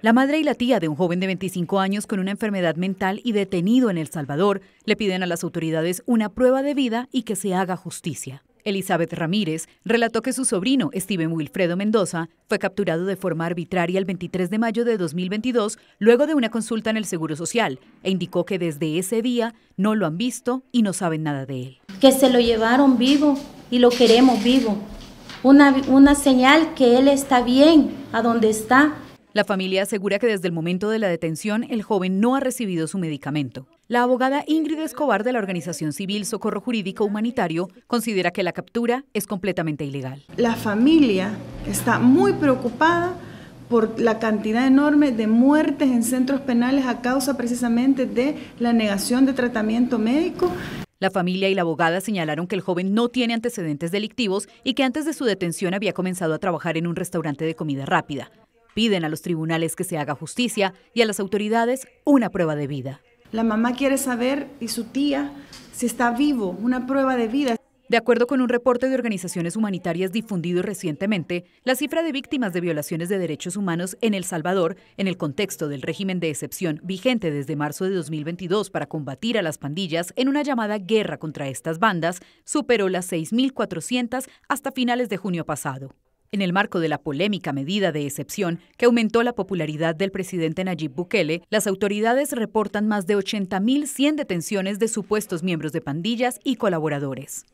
La madre y la tía de un joven de 25 años con una enfermedad mental y detenido en El Salvador le piden a las autoridades una prueba de vida y que se haga justicia. Elizabeth Ramírez relató que su sobrino, Steven Wilfredo Mendoza, fue capturado de forma arbitraria el 23 de mayo de 2022 luego de una consulta en el Seguro Social e indicó que desde ese día no lo han visto y no saben nada de él. Que se lo llevaron vivo y lo queremos vivo. Una, una señal que él está bien a donde está la familia asegura que desde el momento de la detención el joven no ha recibido su medicamento. La abogada Ingrid Escobar de la organización civil Socorro Jurídico Humanitario considera que la captura es completamente ilegal. La familia está muy preocupada por la cantidad enorme de muertes en centros penales a causa precisamente de la negación de tratamiento médico. La familia y la abogada señalaron que el joven no tiene antecedentes delictivos y que antes de su detención había comenzado a trabajar en un restaurante de comida rápida piden a los tribunales que se haga justicia y a las autoridades una prueba de vida. La mamá quiere saber y su tía si está vivo, una prueba de vida. De acuerdo con un reporte de organizaciones humanitarias difundido recientemente, la cifra de víctimas de violaciones de derechos humanos en El Salvador, en el contexto del régimen de excepción vigente desde marzo de 2022 para combatir a las pandillas en una llamada guerra contra estas bandas, superó las 6.400 hasta finales de junio pasado. En el marco de la polémica medida de excepción que aumentó la popularidad del presidente Nayib Bukele, las autoridades reportan más de 80.100 detenciones de supuestos miembros de pandillas y colaboradores.